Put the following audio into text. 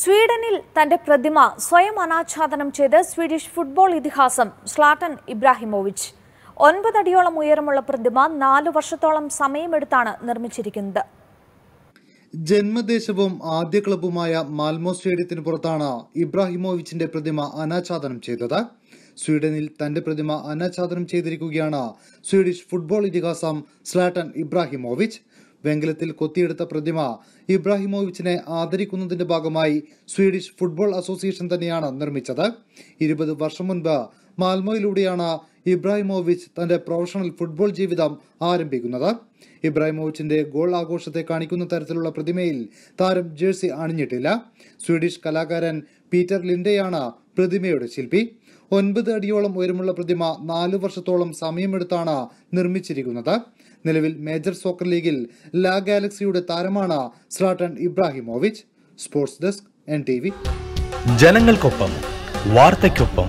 സ്വീഡനിൽ തന്റെ പ്രതിമ സ്വയം അനാച്ഛാദനം ചെയ്ത് സ്വീഡിഷ് ഫുട്ബോൾ ഇതിഹാസം സ്ലാട്ടൻ ഇബ്രാഹിമോവിച്ച് ഒൻപതടിയോളം ഉയരമുള്ള പ്രതിമ നാലു വർഷത്തോളം സമയമെടുത്താണ് നിർമ്മിച്ചിരിക്കുന്നത് ജന്മദേശവും ആദ്യ ക്ലബുമായ മാൽമോ സ്റ്റേഡിയത്തിന് പുറത്താണ് ഇബ്രാഹിമോവിച്ചിന്റെ പ്രതിമ അനാച്ഛാദനം ചെയ്തത് സ്വീഡനിൽ തന്റെ പ്രതിമ അനാച്ഛാദനം ചെയ്തിരിക്കുകയാണ് സ്വീഡിഷ് ഫുട്ബോൾ ഇതിഹാസം സ്ലാട്ടൻ ഇബ്രാഹിമോവിച്ച് വെങ്കലത്തിൽ കൊത്തിയെടുത്ത പ്രതിമ ഇബ്രാഹിമോവിച്ചിനെ ആദരിക്കുന്നതിന്റെ ഭാഗമായി സ്വീഡിഷ് ഫുട്ബോൾ അസോസിയേഷൻ തന്നെയാണ് നിർമ്മിച്ചത് ഇരുപത് വർഷം മുൻപ് മാൽമോയിലൂടെയാണ് ഇബ്രാഹിമോവിച്ച് തന്റെ പ്രൊഫഷണൽ ഫുട്ബോൾ ജീവിതം ആരംഭിക്കുന്നത് ഇബ്രാഹിമോവിച്ചിന്റെ ഗോൾ ആഘോഷത്തെ കാണിക്കുന്ന തരത്തിലുള്ള പ്രതിമയിൽ താരം ജേഴ്സി അണിഞ്ഞിട്ടില്ല സ്വീഡിഷ് കലാകാരൻ പീറ്റർ ലിൻഡെയാണ് പ്രതിമയുടെ ശില്പി ഒൻപത് അടിയോളം ഉയരമുള്ള പ്രതിമ നാലു വർഷത്തോളം സമയമെടുത്താണ് നിർമ്മിച്ചിരിക്കുന്നത് നിലവിൽ മേജർ സോക്കർ ലീഗിൽ ലാ ഗാലക്സിയുടെ താരമാണ് Zlatan Ibrahimovic sports desk N T V ജനങ്ങൾക്കൊപ്പം വാർത്തയ്ക്കൊപ്പം